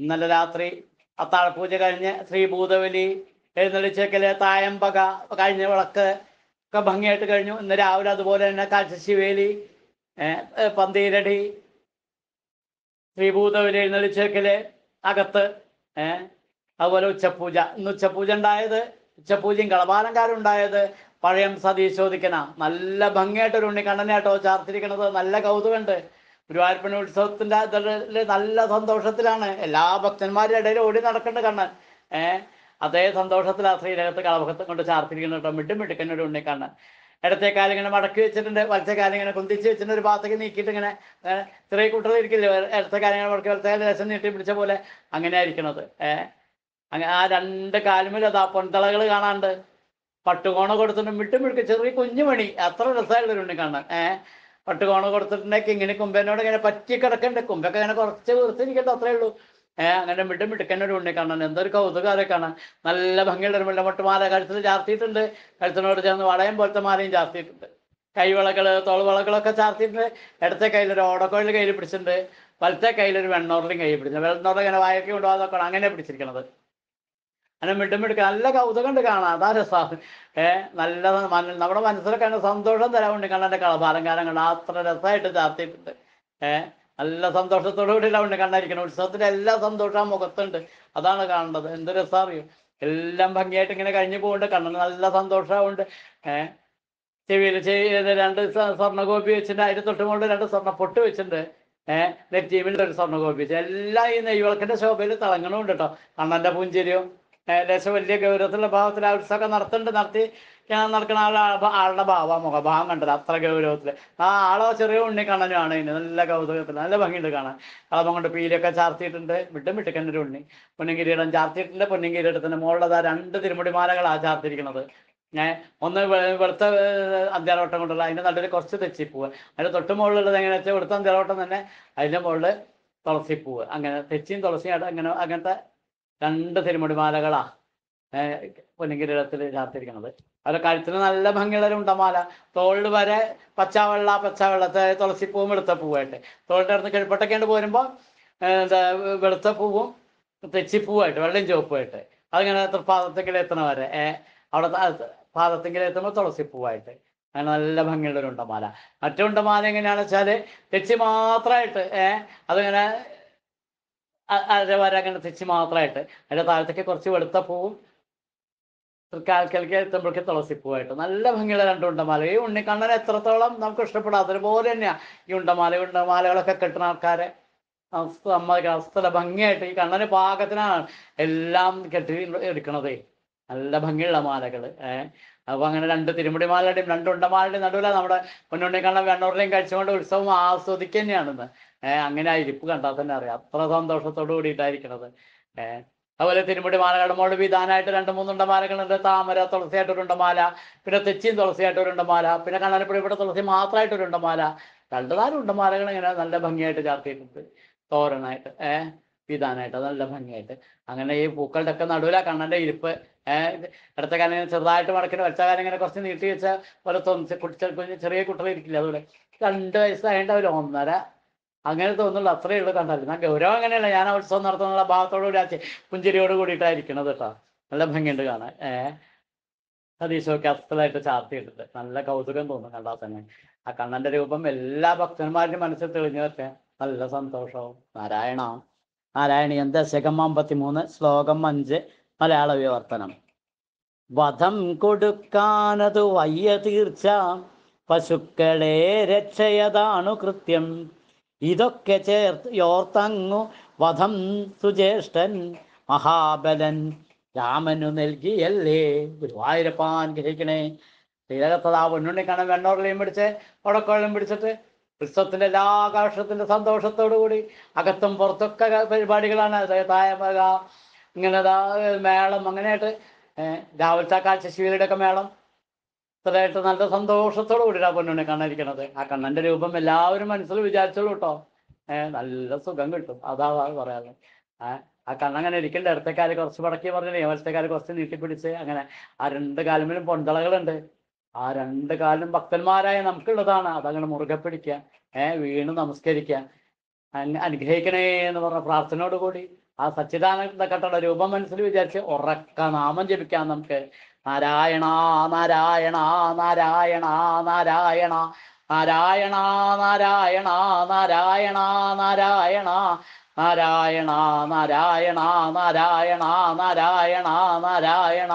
ഇന്നലെ രാത്രി അത്താഴപൂജ കഴിഞ്ഞ് ശ്രീഭൂതബലി എഴുന്നള്ളിച്ചേക്കല് തായമ്പക കഴിഞ്ഞ വിളക്ക് ഒക്കെ ഭംഗിയായിട്ട് കഴിഞ്ഞു ഇന്ന് രാവിലെ അതുപോലെ തന്നെ കാഴ്ചശിവേലി പന്തീരടി ശ്രീഭൂതബലി എഴുന്നള്ളിച്ചേക്കല് അകത്ത് അതുപോലെ ഉച്ചപൂജ ഇന്ന് ഉച്ചപൂജ ഉണ്ടായത് ഉച്ചപൂജയും കളമാലങ്കാരം ഉണ്ടായത് പഴയം സതീശോദിക്കന നല്ല ഉണ്ണിക്കണ്ണനെ ഉണ്ണിക്കണ്ണനായിട്ടോ ചാർത്തിരിക്കണത് നല്ല കൗതുകമുണ്ട് ഗുരുവായൂരപ്പൻ ഉത്സവത്തിൻ്റെ ഇതിൽ നല്ല സന്തോഷത്തിലാണ് എല്ലാ ഭക്തന്മാരുടെ ഇടയിൽ ഓടി നടക്കേണ്ട കണ്ണൻ ഏഹ് അതേ സന്തോഷത്തിൽ ആ ശ്രീരകത്ത് കളഭക്തം കൊണ്ട് ചാർത്തിരിക്കുന്ന കേട്ടോ മിട്ടും ഉണ്ണി കണ്ണ് ഇടത്തെ കാലം ഇങ്ങനെ മടക്കി വെച്ചിട്ടുണ്ട് വലത്തെ കാലം ഇങ്ങനെ കുന്തിച്ച് വെച്ചിട്ടുണ്ട് ഒരു ഭാഗത്തേക്ക് നീക്കിയിട്ട് ഇങ്ങനെ ചെറിയ കൂട്ടത്തിൽ ഇരിക്കില്ലേ ഇടത്തെ കാലം ഇങ്ങനെ മടക്കി വലത്തെ രസം നീട്ടി പിടിച്ച പോലെ അങ്ങനെ ആയിരിക്കണത് ഏഹ് അങ്ങനെ ആ രണ്ട് കാലുമില്ല അതാ പൊന്തളകൾ കാണാണ്ട് പട്ടുകോണ കൊടുത്തിട്ടുണ്ട് മിട്ടും മിടുക്ക ചെറിയ കുഞ്ഞുമണി അത്ര രസമായിട്ടുള്ളൊരു കാണാൻ ഏഹ് പട്ട് കോണ കൊടുത്തിട്ടുണ്ടെങ്കിൽ ഇങ്ങനെ കുമ്പനോട് ഇങ്ങനെ പറ്റി കിടക്കണ്ടേ കുമ്പൊക്കെ ഇങ്ങനെ കുറച്ച് വീർത്തിരിക്കട്ടെ അത്രേ ഉള്ളൂ ഏഹ് അങ്ങനെ വിട്ടും ഒരു ഉണ്ണി കാണാൻ എന്തൊരു കൗതുകാരെ കാണാൻ നല്ല ഭംഗിയുള്ള ഒരു മുല്ലമൊട്ട് മാല കഴുത്തിൽ ചാർത്തിയിട്ടുണ്ട് കഴുത്തിനോട് ചേർന്ന് വളയം പോലത്തെ മാലയും ചാർത്തിയിട്ടുണ്ട് കൈവളകള് തോൾവളകളൊക്കെ ചാർത്തിയിട്ടുണ്ട് ഇടത്തെ കയ്യിൽ ഒരു ഓടക്കോയിൽ കയ്യിൽ പിടിച്ചിട്ടുണ്ട് വലത്തെ കയ്യിൽ ഒരു വെണ്ണോറിലും കയ്യിൽ പിടിച്ചിട്ടുണ്ട് വെണ്ണോറിൽ ഇങ്ങനെ വായൊക്കെ കൊണ്ടുപോകാതെ അങ്ങനെ പിടിച്ചിരിക്കണത് അങ്ങനെ മിട്ടുമിടുക്കുക നല്ല കൗതുകമുണ്ട് കാണാൻ അതാ രസാ ഏഹ് നല്ല നമ്മുടെ മനസ്സിലൊക്കെ സന്തോഷം തരാറുണ്ട് കണ്ണൻ്റെ കളഭാരം കാലം കണ്ട അത്ര രസമായിട്ട് ചാർത്തിയിട്ടുണ്ട് ഏഹ് നല്ല സന്തോഷത്തോടു കൂടി ഉണ്ട് കണ്ടായിരിക്കണം ഉത്സവത്തിന്റെ എല്ലാ സന്തോഷം ആ മുഖത്തുണ്ട് അതാണ് കാണേണ്ടത് എന്ത് രസമറിയും എല്ലാം ഭംഗിയായിട്ട് ഇങ്ങനെ കഴിഞ്ഞു പോകുന്നുണ്ട് കണ്ണൻ നല്ല സന്തോഷമുണ്ട് ഏഹ് ചെവിയിൽ ചെവി രണ്ട് സ്വർണ്ണഗോപി വെച്ചിട്ടുണ്ട് അതിന് മുകളിൽ രണ്ട് സ്വർണ്ണ പൊട്ട് വെച്ചിട്ടുണ്ട് ഏഹ് നെറ്റീവിൽ ഒരു സ്വർണ്ണ കോപ്പി എല്ലാം ഈ നെയ്വിളക്കിന്റെ ശോഭയിൽ തിളങ്ങണമുണ്ട് കേട്ടോ കണ്ണന്റെ പുഞ്ചിരിയും ഏകദേശം വലിയ ഗൗരവത്തിലുള്ള ഭാവത്തിൽ ആ ഉത്സവമൊക്കെ നടത്തുന്നുണ്ട് നടത്തി ഞാൻ നടക്കുന്ന ആളുടെ ആളുടെ ഭാവം മുഖഭാവം കണ്ടത് അത്ര ഗൗരവത്തിൽ ആ ആളോ ചെറിയ ഉണ്ണിക്കണ്ണനുമാണ് ഇനി നല്ല കൗതുകത്തിൽ നല്ല ഭംഗിയുണ്ട് കാണാൻ കളമം കൊണ്ട് പീലൊക്കെ ചാർത്തിയിട്ടുണ്ട് വിട്ടും വിട്ടുക്കൻ്റെ ഉണ്ണി കിരീടം ചാർത്തിയിട്ടുണ്ട് പൊന്നിങ്കിരീടത്തിൻ്റെ മുകളിലതാ രണ്ട് മാലകളാ ചാർത്തിരിക്കുന്നത് ഞാൻ ഒന്ന് വെളുത്ത അന്ത്യാറോട്ടം കൊണ്ടുള്ള അതിന്റെ നടുവിൽ കുറച്ച് തെച്ചിപ്പൂവ് അതിന്റെ തൊട്ട് മുകളിലുള്ളത് എങ്ങനെ വെച്ചാൽ വെളുത്ത അന്ത്യാറോട്ടം തന്നെ അതിന്റെ മുകളിൽ തുളസിപ്പൂവ് അങ്ങനെ തെച്ചിയും തുളസിയും അങ്ങനെ അങ്ങനത്തെ രണ്ട് തിരുമുടിമാലകളാ പൊന്നുകിരീടത്തിൽ ചാർത്തിരിക്കുന്നത് അവരെ കഴുത്തിന് നല്ല ഭംഗിയുള്ള ഉണ്ടമാല തോളിൽ വരെ പച്ചവെള്ള പച്ചവെള്ളത്തെ തുളസിപ്പൂവും വെളുത്ത പൂവായിട്ട് തോളിൻ്റെ അടുത്ത് കിഴപ്പട്ടൊക്കെയാണ് പോരുമ്പോൾ എന്താ വെളുത്ത പൂവും തെച്ചിപ്പൂവായിട്ട് വെള്ളയും ചുവപ്പുമായിട്ട് അതിങ്ങനെ പാദത്തെങ്കിലും എത്തണ വരെ അവിടെ പാദത്തെങ്കിലും എത്തുമ്പോൾ തുളസിപ്പൂവായിട്ട് അങ്ങനെ നല്ല ഭംഗിയുള്ള ഒരു ഉണ്ടമാല മറ്റു ഉണ്ടമാല എങ്ങനെയാണെന്ന് വെച്ചാൽ തെച്ചി മാത്രമായിട്ട് ഏഹ് അതിങ്ങനെ അരവര തെച്ചി മാത്രമായിട്ട് അതിൻ്റെ താഴത്തേക്ക് കുറച്ച് വെളുത്ത പൂവും തൃക്കാൽക്കലേക്ക് എത്തുമ്പോഴേക്ക് തുളസിപ്പൂവായിട്ട് നല്ല ഭംഗിയുള്ള രണ്ട് ഉണ്ടമാല ഈ ഉണ്ണിക്കണ്ണൻ എത്രത്തോളം നമുക്ക് ഇഷ്ടപ്പെടാം അതുപോലെ തന്നെയാണ് ഈ ഉണ്ടമാല ഉണ്ടമാലകളൊക്കെ കെട്ടുന്ന ആൾക്കാരെ സ്ഥല ഭംഗിയായിട്ട് ഈ കണ്ണന് പാകത്തിനാണ് എല്ലാം കെട്ടി എടുക്കണതേ നല്ല ഭംഗിയുള്ള മാലകൾ ഏഹ് അപ്പൊ അങ്ങനെ രണ്ട് തിരുമുടിമാലയുടെയും രണ്ട് ഉണ്ടമാലയുടെയും നടുവിലാണ് നമ്മുടെ പൊന്നുണ്ണിക്കണ്ണൻ വെണ്ണൂറിനെയും കഴിച്ചുകൊണ്ട് ഉത്സവം ആസ്വദിക്കുക തന്നെയാണെന്ന് അങ്ങനെ ആ ഇരിപ്പ് കണ്ടാൽ തന്നെ അറിയാം അത്ര സന്തോഷത്തോടു കൂടിയിട്ടായിരിക്കണത് ഏഹ് അതുപോലെ തിരുമുടി മാലകളുടെ വിധാനായിട്ട് രണ്ട് മൂന്ന് ഉണ്ടമാലകളുണ്ട് താമര ഒരു ഉണ്ടമാല പിന്നെ തെച്ചിയും ഒരു ഉണ്ടമാല പിന്നെ കണ്ണാനപ്പുഴ ഇവിടെ തുളസി ഒരു ഉണ്ടമാല രണ്ട് നാല് ഉണ്ടമാലകൾ ഇങ്ങനെ നല്ല ഭംഗിയായിട്ട് ചാർത്തിയിട്ടുണ്ട് തോരനായിട്ട് ഏഹ് വീതാനായിട്ട് അത് നല്ല ഭംഗിയായിട്ട് അങ്ങനെ ഈ പൂക്കളുടെ ഒക്കെ നടുവിലാ കണ്ണന്റെ ഇരിപ്പ് ഇടത്തെ കാലം ചെറുതായിട്ട് മടക്കിട്ട് വെച്ച കാലം ഇങ്ങനെ കുറച്ച് നീട്ടി വെച്ച പോലെ തോന്നി കുട്ടി ചെറിയ കുട്ടികളിരിക്കില്ല അതുപോലെ രണ്ട് വയസ്സായിട്ട് അവർ ഒന്നര അങ്ങനെ തോന്നുള്ളൂ അത്രയേ ഉള്ളൂ കണ്ടാലും ഞാൻ ഗൗരവം അങ്ങനെയല്ല ഞാൻ ഉത്സവം നടത്തുന്നുള്ള ഭാഗത്തോട് കൂടി പുഞ്ചിരിയോട് കൂടിയിട്ടായിരിക്കണത് കേട്ടോ നല്ല ഭംഗിയുണ്ട് കാണാൻ ഏഹ് സതീശോക്ക് അസ്തലായിട്ട് ചാർത്തി ഇട്ടിട്ട് നല്ല കൗതുകം തോന്നും കണ്ടാൽ തന്നെ ആ കണ്ണന്റെ രൂപം എല്ലാ ഭക്തന്മാരുടെയും മനസ്സിൽ തെളിഞ്ഞു നല്ല സന്തോഷവും നാരായണ നാരായണീയം ദശകം അമ്പത്തിമൂന്ന് ശ്ലോകം അഞ്ച് മലയാള വിവർത്തനം വധം കൊടുക്കാനതു വയ്യ തീർച്ച പശുക്കളെ രക്ഷയതാണു കൃത്യം ഇതൊക്കെ ചേർത്ത് യോർത്തങ്ങു വധം സുജ്യേഷ്ഠൻ മഹാബലൻ രാമനു നൽകിയല്ലേ ഗുരുവായൂരപ്പാൻ ഗ്രഹിക്കണേ ശ്രീരകത്തതാവ് ഉണ്ണുണ്ണിക്കണ വെണ്ണോറിലെയും പിടിച്ച് ഉടക്കോളിലും പിടിച്ചിട്ട് ക്രിസ്തത്തിൻ്റെ എല്ലാ ആകാശത്തിൻ്റെ സന്തോഷത്തോടുകൂടി കൂടി അകത്തും പുറത്തൊക്കെ പരിപാടികളാണ് തായമക ഇങ്ങനെ മേളം അങ്ങനെയായിട്ട് രാവിലത്തെ കാഴ്ച ഒക്കെ മേളം ഇത്രയായിട്ട് നല്ല സന്തോഷത്തോടു കൂടി ആ പൊന്നുണ്ണി കണ്ണരിക്കണത് ആ കണ്ണന്റെ രൂപം എല്ലാവരും മനസ്സിൽ വിചാരിച്ചോളൂ കേട്ടോ നല്ല സുഖം കിട്ടും അതാ പറയാറ് ആ അങ്ങനെ ഇരിക്കണ്ട ഇടത്തേക്കാല് കുറച്ച് പടക്കി പറഞ്ഞില്ലേ വലത്തേക്കാല് കുറച്ച് നീട്ടിപ്പിടിച്ച് അങ്ങനെ ആ രണ്ട് കാലുമേലും പൊന്തളകളുണ്ട് ആ രണ്ട് കാലം ഭക്തന്മാരായ നമുക്കുള്ളതാണ് അതങ്ങനെ മുറുകെ പിടിക്കുക ഏർ വീണ് നമസ്കരിക്കുക അനുഗ്രഹിക്കണേ എന്ന് പറഞ്ഞ പ്രാർത്ഥനയോട് കൂടി ആ സച്ചിദാനന്ദ കട്ടുള്ള രൂപം മനസ്സിൽ വിചാരിച്ച് ഉറക്ക നാമം ജപിക്കാം നമുക്ക് നാരായണ നാരായണ നാരായണ നാരായണ നാരായണ നാരായണ നാരായണ നാരായണ നാരായണ നാരായണ നാരായണ നാരായണ നാരായണ നാരായണ